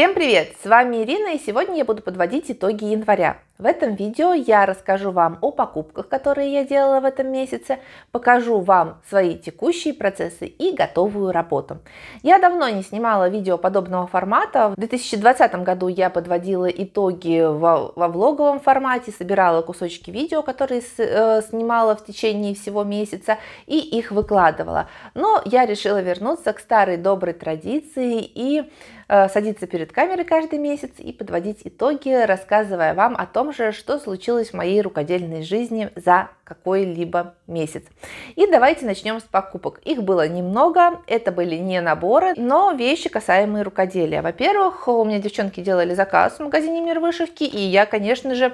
Всем привет! С вами Ирина, и сегодня я буду подводить итоги января. В этом видео я расскажу вам о покупках, которые я делала в этом месяце, покажу вам свои текущие процессы и готовую работу. Я давно не снимала видео подобного формата. В 2020 году я подводила итоги во, во влоговом формате, собирала кусочки видео, которые с, э, снимала в течение всего месяца и их выкладывала. Но я решила вернуться к старой доброй традиции и э, садиться перед камерой каждый месяц и подводить итоги, рассказывая вам о том, же, что случилось в моей рукодельной жизни за какой-либо месяц. И давайте начнем с покупок. Их было немного, это были не наборы, но вещи, касаемые рукоделия. Во-первых, у меня девчонки делали заказ в магазине Мир Вышивки, и я, конечно же,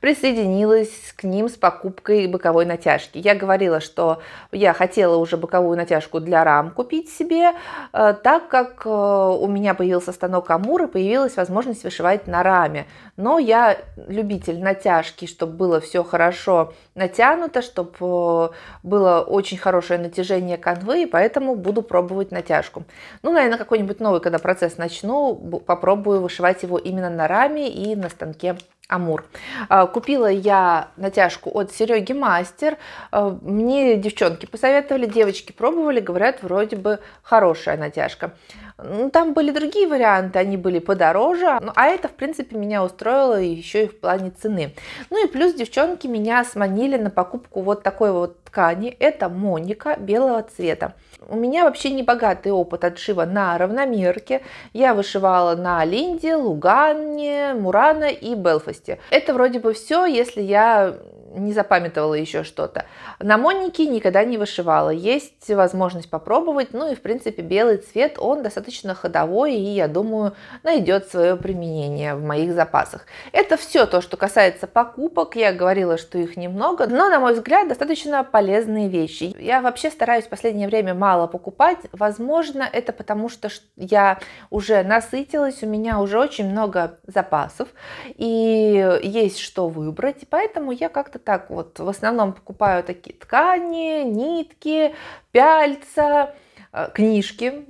присоединилась к ним с покупкой боковой натяжки. Я говорила, что я хотела уже боковую натяжку для рам купить себе, э, так как э, у меня появился станок Амур и появилась возможность вышивать на раме. Но я любитель натяжки, чтобы было все хорошо натянуто, натянуто, чтобы э, было очень хорошее натяжение канвы, и поэтому буду пробовать натяжку. Ну, наверное, какой-нибудь новый, когда процесс начну, попробую вышивать его именно на раме и на станке Амур. А, купила я натяжку от Сереги Мастер. А, мне девчонки посоветовали, девочки пробовали, говорят, вроде бы хорошая натяжка. Ну, там были другие варианты, они были подороже, ну, а это, в принципе, меня устроило еще и в плане цены. Ну и плюс девчонки меня сманили на покупку вот такой вот ткани, это Моника белого цвета. У меня вообще небогатый опыт отшива на равномерке. Я вышивала на Линде, Лугане, Мурана и Белфасте. Это вроде бы все, если я не запамятовала еще что-то. На Моннике никогда не вышивала, есть возможность попробовать, ну и в принципе белый цвет, он достаточно ходовой и я думаю найдет свое применение в моих запасах. Это все то, что касается покупок, я говорила, что их немного, но на мой взгляд достаточно полезные вещи. Я вообще стараюсь в последнее время мало покупать, возможно это потому, что я уже насытилась, у меня уже очень много запасов и есть что выбрать, поэтому я как-то так вот в основном покупаю такие ткани, нитки, пяльца, э, книжки.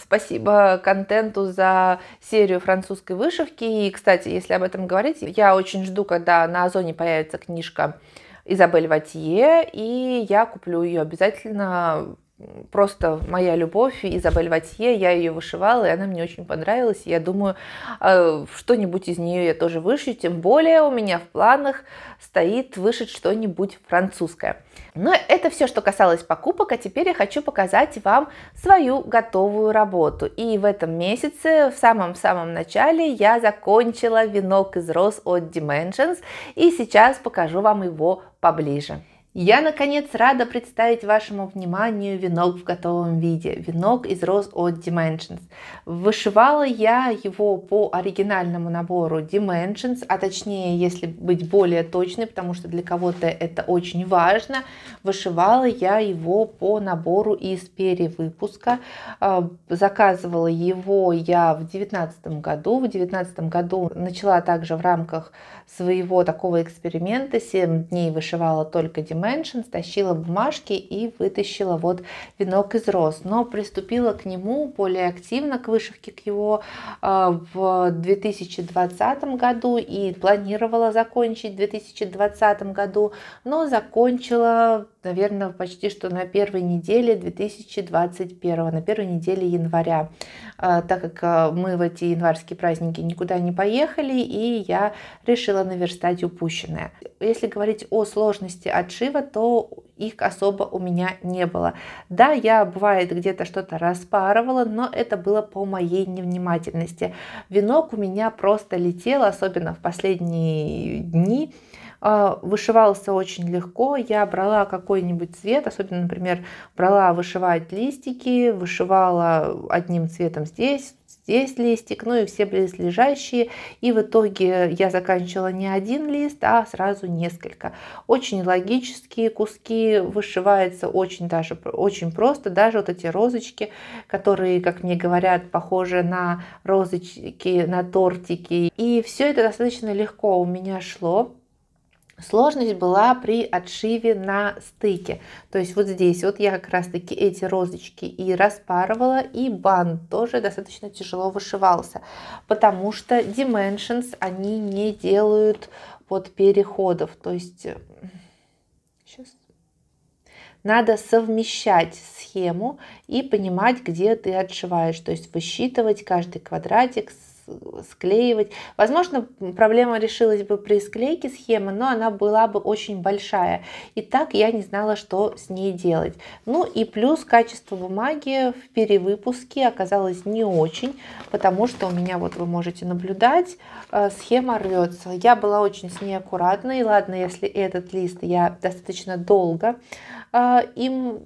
Спасибо контенту за серию французской вышивки. И, кстати, если об этом говорить, я очень жду, когда на Озоне появится книжка Изабель Ватье, и я куплю ее обязательно просто моя любовь, Изабель Ватье, я ее вышивала, и она мне очень понравилась. Я думаю, а, что-нибудь из нее я тоже вышью, тем более у меня в планах стоит вышить что-нибудь французское. Но это все, что касалось покупок, а теперь я хочу показать вам свою готовую работу. И в этом месяце, в самом-самом начале, я закончила венок из роз от Dimensions, и сейчас покажу вам его поближе. Я, наконец, рада представить вашему вниманию венок в готовом виде. Венок из роз от Dimensions. Вышивала я его по оригинальному набору Dimensions, а точнее, если быть более точной, потому что для кого-то это очень важно, вышивала я его по набору из перевыпуска. А, заказывала его я в 2019 году. В 2019 году начала также в рамках своего такого эксперимента 7 дней вышивала только Dimension, стащила бумажки и вытащила вот венок из роз. Но приступила к нему более активно, к вышивке к его а, в 2020 году и планировала закончить в 2020 году, но закончила, наверное, почти что на первой неделе 2021, на первой неделе января, а, так как а, мы в эти январские праздники никуда не поехали, и я решила хотела наверстать упущенное. Если говорить о сложности отшива, то их особо у меня не было. Да, я бывает где-то что-то распарывала, но это было по моей невнимательности. Венок у меня просто летел, особенно в последние дни. А, вышивался очень легко. Я брала какой-нибудь цвет, особенно, например, брала вышивать листики, вышивала одним цветом здесь, здесь листик, ну и все близлежащие. И в итоге я заканчивала не один лист, а сразу несколько. Очень логические куски, вышиваются очень даже очень просто. Даже вот эти розочки, которые, как мне говорят, похожи на розочки, на тортики. И все это достаточно легко у меня шло. Сложность была при отшиве на стыке. То есть вот здесь вот я как раз таки эти розочки и распарывала, и бант тоже достаточно тяжело вышивался, потому что Dimensions они не делают вот переходов. То есть сейчас э, надо совмещать схему и понимать, где ты отшиваешь, то есть высчитывать каждый квадратик с склеивать. Возможно, проблема решилась бы при склейке схемы, но она была бы очень большая. И так я не знала, что с ней делать. Ну и плюс качество бумаги в перевыпуске оказалось не очень, потому что у меня, вот вы можете наблюдать, э, схема рвется. Я была очень с ней аккуратна, и ладно, если этот лист я достаточно долго а, им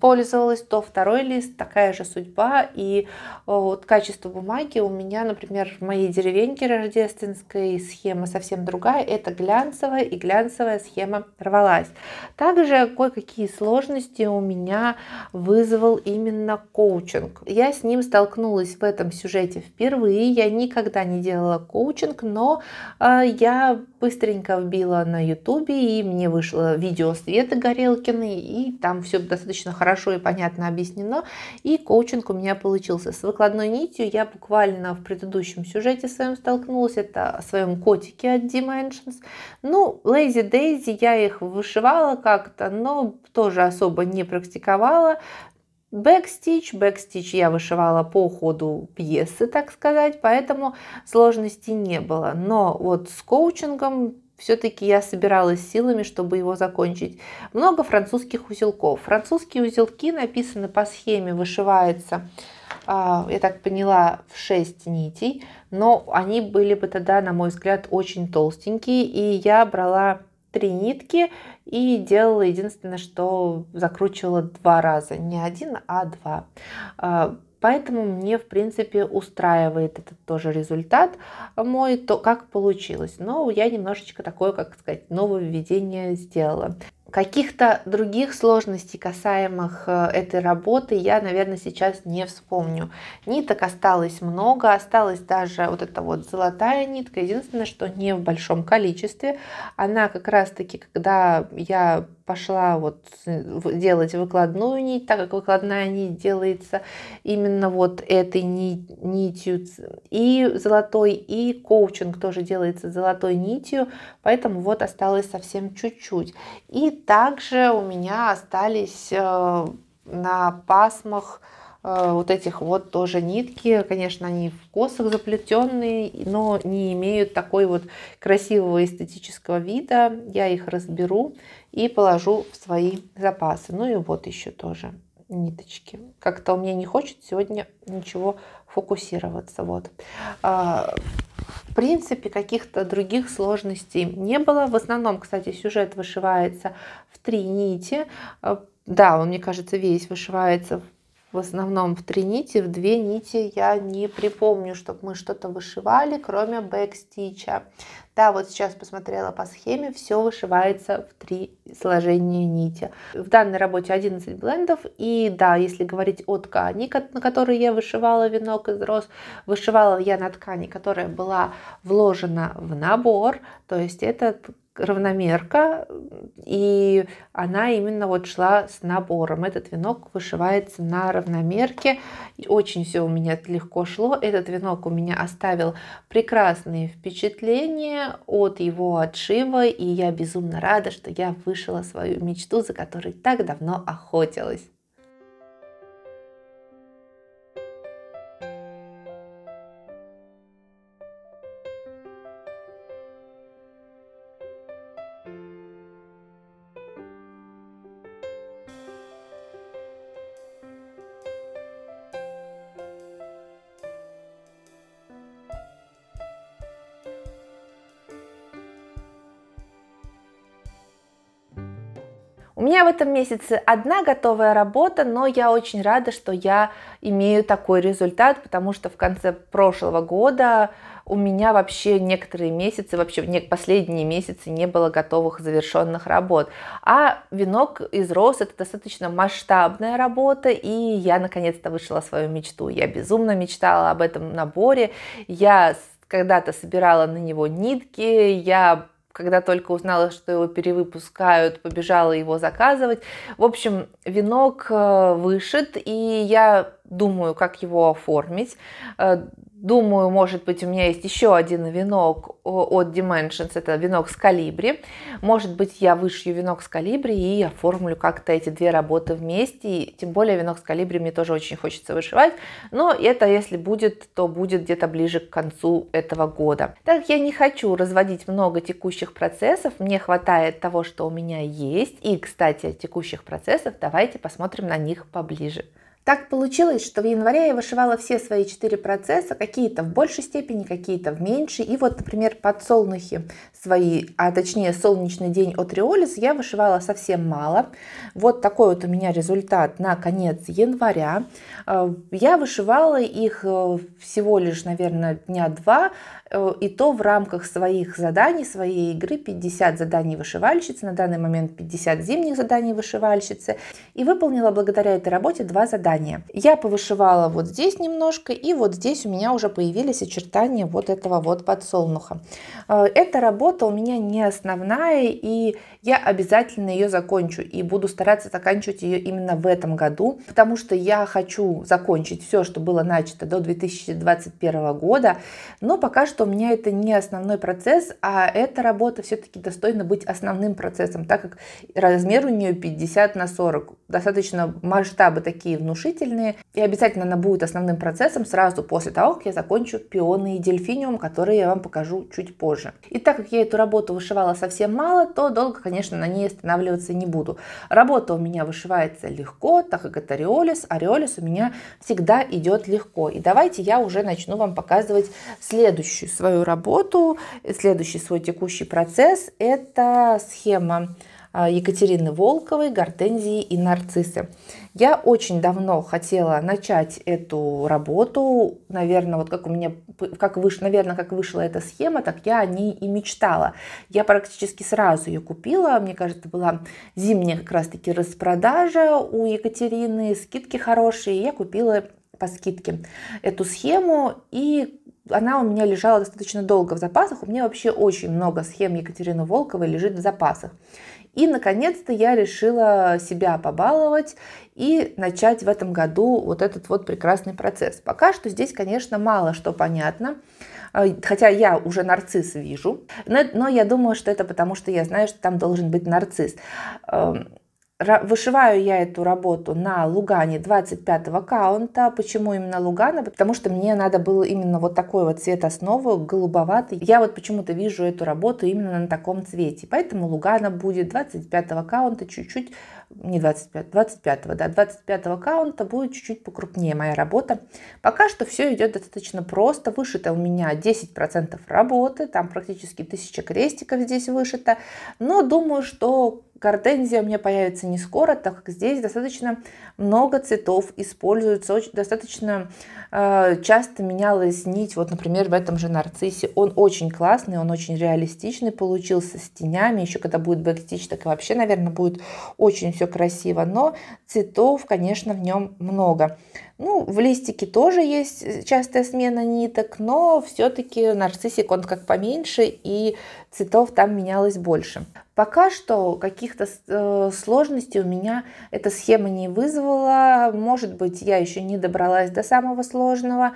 пользовалась, то второй лист такая же судьба. И э, вот качество бумаги у меня, например, в моей деревеньке рождественской схема совсем другая. Это глянцевая и глянцевая схема рвалась. Также кое-какие сложности у меня вызвал именно коучинг. Я с ним столкнулась в этом сюжете впервые. Я никогда не делала коучинг, но э, я быстренько вбила на ютубе и мне вышло видео Светы Горелкиной и там все достаточно хорошо и понятно объяснено. И коучинг у меня получился. С выкладной нитью я буквально в предыдущем сюжете своем столкнулась. Это о своем котике от Dimensions. Ну, Lazy Daisy я их вышивала как-то, но тоже особо не практиковала. Бэкстич. Бэкстич я вышивала по ходу пьесы, так сказать, поэтому сложности не было. Но вот с коучингом все-таки я собиралась силами, чтобы его закончить. Много французских узелков. Французские узелки написаны по схеме, вышивается, а, я так поняла, в 6 нитей, но они были бы тогда, на мой взгляд, очень толстенькие, и я брала три нитки и делала единственное, что закручивала два раза. Не один, а два. А, Поэтому мне, в принципе, устраивает этот тоже результат мой, то как получилось. Но я немножечко такое, как сказать, нововведение сделала. Каких-то других сложностей, касаемых э, этой работы, я, наверное, сейчас не вспомню. Ниток осталось много, осталась даже вот эта вот золотая нитка. Единственное, что не в большом количестве. Она как раз-таки, когда я пошла вот э, делать выкладную нить, так как выкладная нить делается именно вот этой нитью и золотой, и коучинг тоже делается золотой нитью, поэтому вот осталось совсем чуть-чуть. И также у меня остались э, на пасмах э, вот этих вот тоже нитки, конечно, они в косах заплетенные, но не имеют такой вот красивого эстетического вида. Я их разберу и положу в свои запасы. Ну и вот еще тоже ниточки. Как-то у меня не хочет сегодня ничего фокусироваться. Вот. А, в принципе, каких-то других сложностей не было. В основном, кстати, сюжет вышивается в три нити. Э, да, он, мне кажется, весь вышивается в основном в три нити, в две нити я не припомню, чтобы мы что-то вышивали, кроме бэкстича. Да, вот сейчас посмотрела по схеме, все вышивается в три сложения нити. В данной работе 11 блендов, и да, если говорить о ткани, на которой я вышивала венок из роз, вышивала я на ткани, которая была вложена в набор, то есть это равномерка, и она именно вот шла с набором. Этот венок вышивается на равномерке. Очень все у меня легко шло. Этот венок у меня оставил прекрасные впечатления от его отшива, и я безумно рада, что я вышила свою мечту, за которой так давно охотилась. У меня в этом месяце одна готовая работа, но я очень рада, что я имею такой результат, потому что в конце прошлого года у меня вообще некоторые месяцы, вообще не последние месяцы не было готовых завершенных работ. А венок из роз это достаточно масштабная работа, и я наконец-то вышла свою мечту. Я безумно мечтала об этом наборе. Я когда-то собирала на него нитки, я когда только узнала, что его перевыпускают, побежала его заказывать. В общем, венок э, вышит, и я думаю, как его оформить. Э, Думаю, может быть, у меня есть еще один венок от Dimensions, это венок с калибри. Может быть, я вышью венок с калибри и оформлю как-то эти две работы вместе. И, тем более, венок с калибри мне тоже очень хочется вышивать. Но это, если будет, то будет где-то ближе к концу этого года. Так как я не хочу разводить много текущих процессов, мне хватает того, что у меня есть. И, кстати, текущих процессов, давайте посмотрим на них поближе. Так получилось, что в январе я вышивала все свои четыре процесса, какие-то в большей степени, какие-то в меньшей. И вот, например, подсолнухи свои, а точнее солнечный день от Риолис я вышивала совсем мало. Вот такой вот у меня результат на конец января. Э, я вышивала их э, всего лишь, наверное, дня два. Э, и то в рамках своих заданий, своей игры 50 заданий вышивальщицы, на данный момент 50 зимних заданий вышивальщицы, и выполнила благодаря этой работе два задания. Я повышивала вот здесь немножко, и вот здесь у меня уже появились очертания вот этого вот подсолнуха. Э, эта работа у меня не основная, и я обязательно ее закончу, и буду стараться заканчивать ее именно в этом году, потому что я хочу закончить все, что было начато до 2021 года, но пока что что у меня это не основной процесс, а эта работа все-таки достойна быть основным процессом, так как размер у нее 50 на 40. Достаточно масштабы такие внушительные, и обязательно она будет основным процессом сразу после того, как я закончу пионы и дельфиниум, которые я вам покажу чуть позже. И так как я эту работу вышивала совсем мало, то долго, конечно, на ней останавливаться не буду. Работа у меня вышивается легко, так как это ореолис. А ореолис у меня всегда идет легко. И давайте я уже начну вам показывать следующую свою работу, следующий свой текущий процесс – это схема а, Екатерины Волковой «Гортензии и нарциссы». Я очень давно хотела начать эту работу, наверное, вот как у меня, как выш, наверное, как вышла эта схема, так я о ней и мечтала. Я практически сразу ее купила, мне кажется, это была зимняя как раз-таки распродажа у Екатерины, скидки хорошие, я купила по скидке эту схему и она у меня лежала достаточно долго в запасах. У меня вообще очень много схем Екатерины Волковой лежит в запасах. И, наконец-то, я решила себя побаловать и начать в этом году вот этот вот прекрасный процесс. Пока что здесь, конечно, мало что понятно, э, хотя я уже нарцисс вижу, но, я думаю, что это потому, что я знаю, что там должен быть нарцисс. Эм, Вышиваю я эту работу на Лугане 25 аккаунта. Почему именно Лугана? Потому что мне надо было именно вот такой вот цвет основы, голубоватый. Я вот почему-то вижу эту работу именно на таком цвете. Поэтому Лугана будет 25 аккаунта, чуть-чуть, не 25, 25, да, 25 аккаунта будет чуть-чуть покрупнее моя работа. Пока что все идет достаточно просто. Вышито у меня 10% работы, там практически 1000 крестиков здесь вышито. Но думаю, что Гортензия у меня появится не скоро, так как здесь достаточно много цветов используется, очень, достаточно э, часто менялась нить. Вот, например, в этом же нарциссе он очень классный, он очень реалистичный получился с тенями. Еще когда будет бэкстич, так и вообще, наверное, будет очень все красиво. Но цветов, конечно, в нем много. Ну, в листике тоже есть э, частая смена ниток, но все-таки нарциссик он как поменьше, и цветов там менялось больше. Пока что каких-то э, сложностей у меня эта схема не вызвала. Может быть, я еще не добралась до самого сложного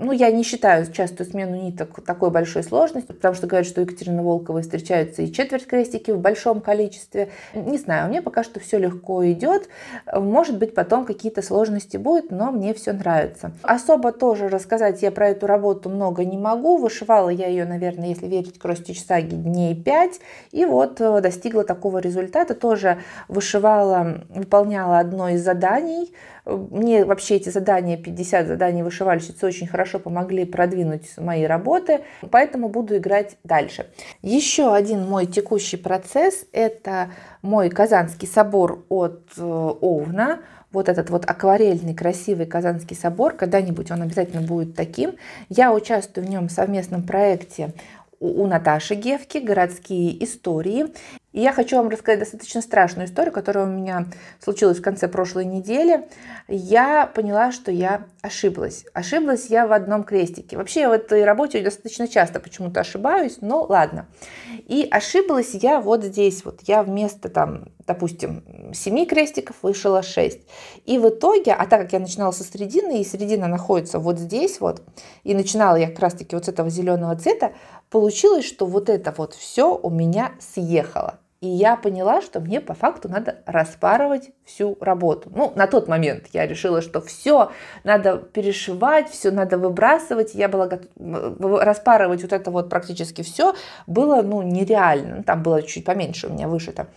ну, я не считаю частую смену ниток такой большой сложностью, потому что говорят, что у Екатерины Волковой встречаются и четверть крестики в большом количестве. Не знаю, мне пока что все легко идет. Может быть, потом какие-то сложности будут, но мне все нравится. Особо тоже рассказать я про эту работу много не могу. Вышивала я ее, наверное, если верить кросс-стич саги, дней 5. И вот э, достигла такого результата. Тоже вышивала, выполняла одно из заданий мне вообще эти задания, 50 заданий вышивальщицы, очень хорошо помогли продвинуть мои работы, поэтому буду играть дальше. Еще один мой текущий процесс – это мой Казанский собор от э, Овна вот этот вот акварельный красивый Казанский собор, когда-нибудь он обязательно будет таким. Я участвую в нем в совместном проекте у Наташи Гевки «Городские истории». И я хочу вам рассказать достаточно страшную историю, которая у меня случилась в конце прошлой недели. Я поняла, что я ошиблась. Ошиблась я в одном крестике. Вообще я в этой работе достаточно часто почему-то ошибаюсь, но ладно. И ошиблась я вот здесь вот. Я вместо там, допустим, 7 крестиков вышло 6. И в итоге, а так как я начинала со средины, и середина находится вот здесь вот, и начинала я как раз таки вот с этого зеленого цвета, получилось, что вот это вот все у меня съехало. И я поняла, что мне по факту надо распарывать всю работу. Ну, на тот момент я решила, что все надо перешивать, все надо выбрасывать. Я была готова распарывать вот это вот практически все было, ну, нереально. Ну, там было чуть поменьше у меня выше там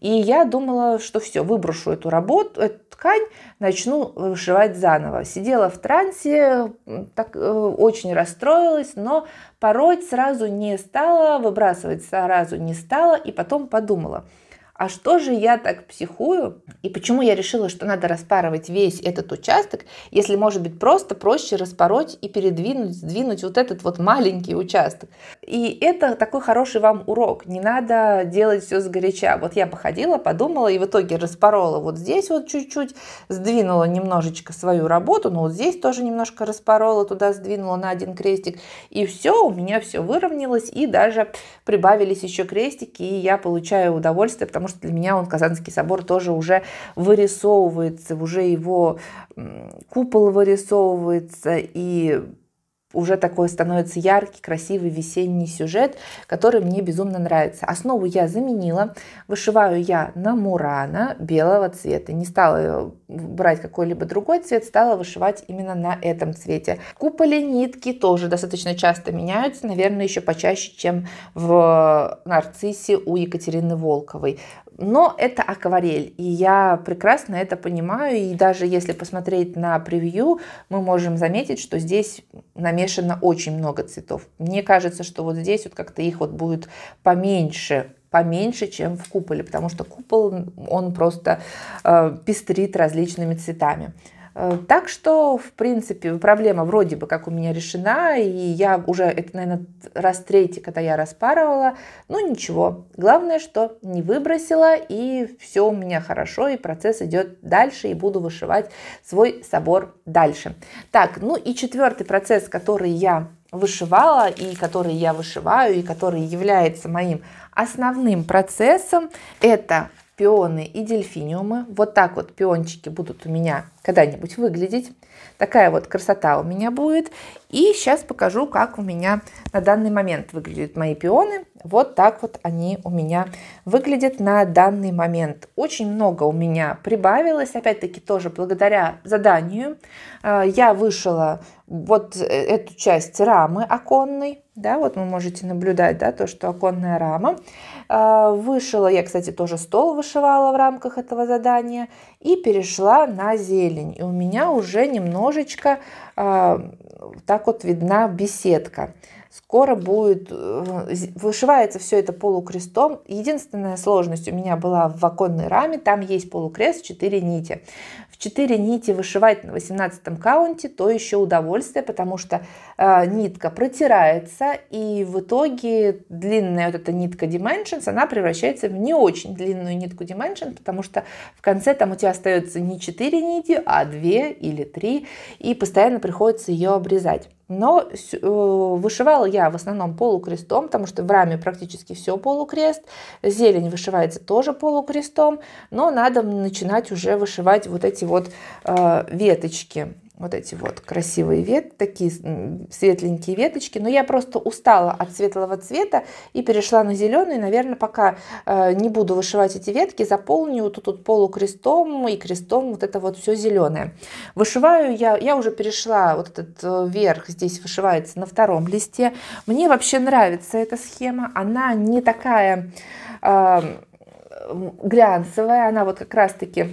и я думала, что все, выброшу эту работу, эту ткань, начну вышивать заново. Сидела в трансе, так, э, очень расстроилась, но пороть сразу не стала, выбрасывать сразу не стала, и потом подумала – а что же я так психую? И почему я решила, что надо распарывать весь этот участок, если, может быть, просто проще распороть и передвинуть, сдвинуть вот этот вот маленький участок? И это такой хороший вам урок. Не надо делать все сгоряча. Вот я походила, подумала и в итоге распорола вот здесь вот чуть-чуть, сдвинула немножечко свою работу, но вот здесь тоже немножко распорола, туда сдвинула на один крестик. И все, у меня все выровнялось, и даже прибавились еще крестики, и я получаю удовольствие, потому что для меня он, Казанский собор, тоже уже вырисовывается, уже его купол вырисовывается, и уже такой становится яркий, красивый весенний сюжет, который мне безумно нравится. Основу я заменила, вышиваю я на мурана белого цвета. Не стала э, брать какой-либо другой цвет, стала вышивать именно на этом цвете. Куполи нитки тоже достаточно часто меняются, наверное, еще почаще, чем в э, нарциссе у Екатерины Волковой. Но это акварель, и я прекрасно это понимаю, и даже если посмотреть на превью, мы можем заметить, что здесь намешано очень много цветов. Мне кажется, что вот здесь вот как-то их вот будет поменьше, поменьше, чем в куполе, потому что купол, он просто э, пестрит различными цветами. Э, так что, в принципе, проблема вроде бы как у меня решена, и я уже, это, наверное, раз третий, когда я распарывала, но ну, ничего. Главное, что не выбросила, и все у меня хорошо, и процесс идет дальше, и буду вышивать свой собор дальше. Так, ну и четвертый процесс, который я вышивала и который я вышиваю и который является моим основным процессом это пионы и дельфиниумы. Вот так вот пиончики будут у меня когда-нибудь выглядеть. Такая вот красота у меня будет. И сейчас покажу, как у меня на данный момент выглядят мои пионы. Вот так вот они у меня выглядят на данный момент. Очень много у меня прибавилось, опять-таки тоже благодаря заданию. А, я вышила вот э, эту часть рамы оконной, да, вот вы можете наблюдать, да, то, что оконная рама. А, вышила, я, кстати, тоже стол вышивала в рамках этого задания. И перешла на зелень. И у меня уже немножечко а, так вот видна беседка. Скоро будет, э, вышивается все это полукрестом. Единственная сложность у меня была в оконной раме, там есть полукрест в 4 нити в 4 нити вышивать на 18 каунте, то еще удовольствие, потому что э, нитка протирается, и в итоге длинная вот эта нитка Dimensions, она превращается в не очень длинную нитку Dimensions, потому что в конце там у тебя остается не 4 нити, а 2 или 3, и постоянно приходится ее обрезать. Но э, вышивала я в основном полукрестом, потому что в раме практически все полукрест. Зелень вышивается тоже полукрестом, но надо начинать уже вышивать вот эти вот э, веточки вот эти вот красивые вет, такие светленькие веточки. Но я просто устала от светлого цвета и перешла на зеленый. Наверное, пока э, не буду вышивать эти ветки, заполню тут тут полукрестом и крестом вот это вот все зеленое. Вышиваю я, я уже перешла, вот этот э, верх здесь вышивается на втором листе. Мне вообще нравится эта схема, она не такая э, глянцевая, она вот как раз-таки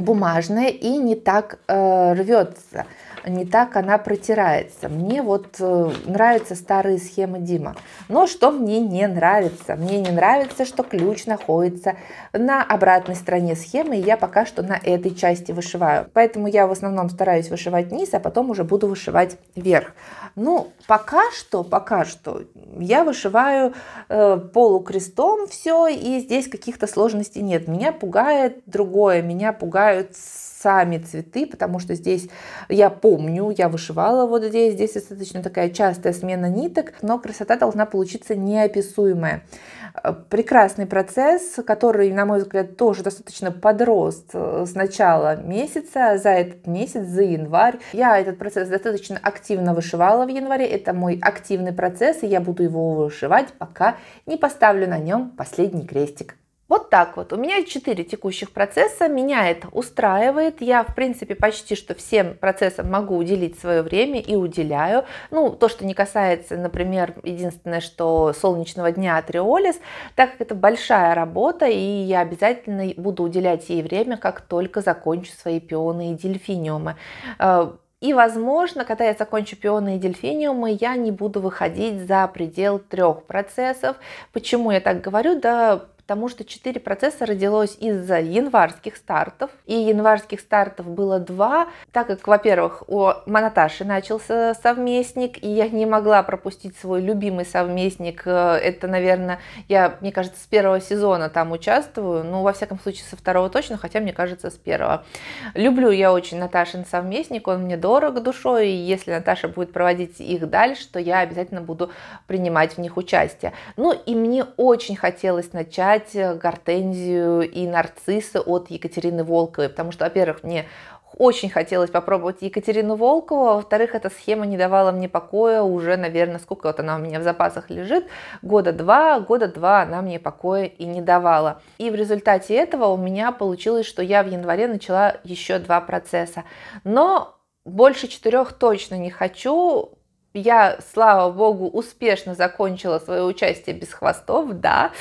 бумажная и не так э, рвется не так она протирается. Мне вот э, нравятся старые схемы Дима. Но что мне не нравится? Мне не нравится, что ключ находится на обратной стороне схемы, и я пока что на этой части вышиваю. Поэтому я в основном стараюсь вышивать низ, а потом уже буду вышивать вверх. Ну, пока что, пока что я вышиваю э, полукрестом все, и здесь каких-то сложностей нет. Меня пугает другое, меня пугают сами цветы, потому что здесь я помню, я вышивала вот здесь, здесь достаточно такая частая смена ниток, но красота должна получиться неописуемая. Э, прекрасный процесс, который, на мой взгляд, тоже достаточно подрос э, с начала месяца, за этот месяц, за январь. Я этот процесс достаточно активно вышивала в январе, это мой активный процесс, и я буду его вышивать, пока не поставлю на нем последний крестик. Вот так вот. У меня 4 текущих процесса, меня это устраивает. Я, в принципе, почти что всем процессам могу уделить свое время и уделяю. Ну, то, что не касается, например, единственное, что солнечного дня триолис, так как это большая работа, и я обязательно буду уделять ей время, как только закончу свои пионы и дельфиниумы. Э, и, возможно, когда я закончу пионы и дельфиниумы, я не буду выходить за предел трех процессов. Почему я так говорю? Да потому что 4 процесса родилось из-за январских стартов, и январских стартов было 2, так как, во-первых, у Монаташи начался совместник, и я не могла пропустить свой любимый совместник, э, это, наверное, я, мне кажется, с первого сезона там участвую, ну, во всяком случае, со второго точно, хотя, мне кажется, с первого. Люблю я очень Наташин совместник, он мне дорог душой, и если Наташа будет проводить их дальше, то я обязательно буду принимать в них участие. Ну, и мне очень хотелось начать читать э, «Гортензию» и нарциссы от Екатерины Волковой, потому что, во-первых, мне очень хотелось попробовать Екатерину Волкову, а во-вторых, эта схема не давала мне покоя уже, наверное, сколько вот она у меня в запасах лежит, года два, года два она мне покоя и не давала. И в результате этого у меня получилось, что я в январе начала еще два процесса. Но больше четырех точно не хочу, я, слава богу, успешно закончила свое участие без хвостов, да.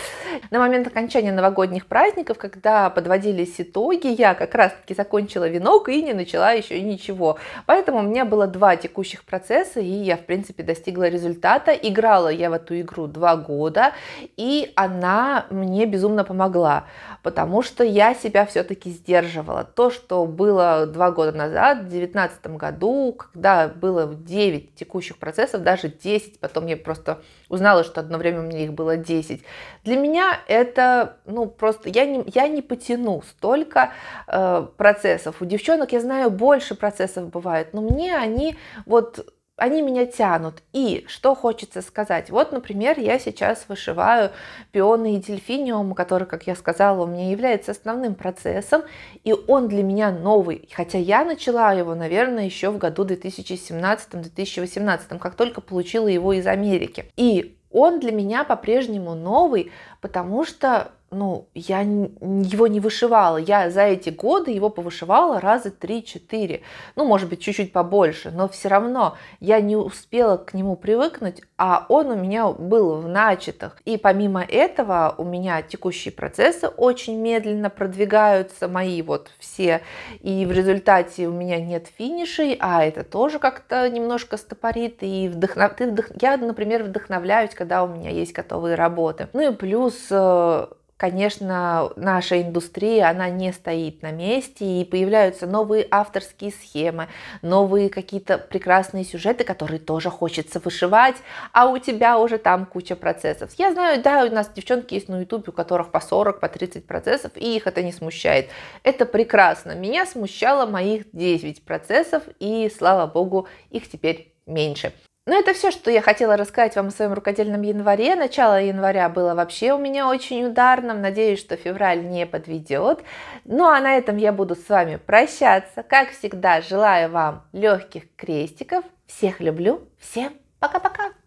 На момент окончания новогодних праздников, когда подводились итоги, я как раз-таки закончила венок и не начала еще ничего. Поэтому у меня было два текущих процесса, и я, в принципе, достигла результата. Играла я в эту игру два года, и она мне безумно помогла потому что я себя все-таки сдерживала. То, что было два года назад, в 2019 году, когда было 9 текущих процессов, даже 10, потом я просто узнала, что одно время у меня их было 10. Для меня это, ну, просто я не, я не потяну столько э, процессов. У девчонок, я знаю, больше процессов бывает, но мне они вот они меня тянут. И что хочется сказать? Вот, например, я сейчас вышиваю пионы и дельфиниум, который, как я сказала, у меня является основным процессом, и он для меня новый. Хотя я начала его, наверное, еще в году 2017-2018, как только получила его из Америки. И он для меня по-прежнему новый, потому что ну, я его не вышивала. Я за эти годы его повышивала раза 3-4. Ну, может быть, чуть-чуть побольше, но все равно я не успела к нему привыкнуть, а он у меня был в начатых. И помимо этого у меня текущие процессы очень медленно продвигаются, мои вот все. И в результате у меня нет финишей, а это тоже как-то немножко стопорит. И вдохнов... я, например, вдохновляюсь, когда у меня есть готовые работы. Ну и плюс э, конечно, наша индустрия, она не стоит на месте, и появляются новые авторские схемы, новые какие-то прекрасные сюжеты, которые тоже хочется вышивать, а у тебя уже там куча процессов. Я знаю, да, у нас девчонки есть на YouTube, у которых по 40, по 30 процессов, и их это не смущает. Это прекрасно. Меня смущало моих 9 процессов, и, слава богу, их теперь меньше. Ну, это все, что я хотела рассказать вам о своем рукодельном январе. Начало января было вообще у меня очень ударным. Надеюсь, что февраль не подведет. Ну, а на этом я буду с вами прощаться. Как всегда, желаю вам легких крестиков. Всех люблю. Всем пока-пока.